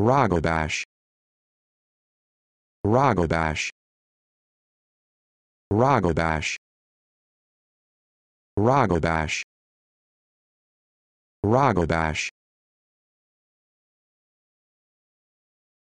Ragobash Ragobash Ragobash Ragobash Ragobash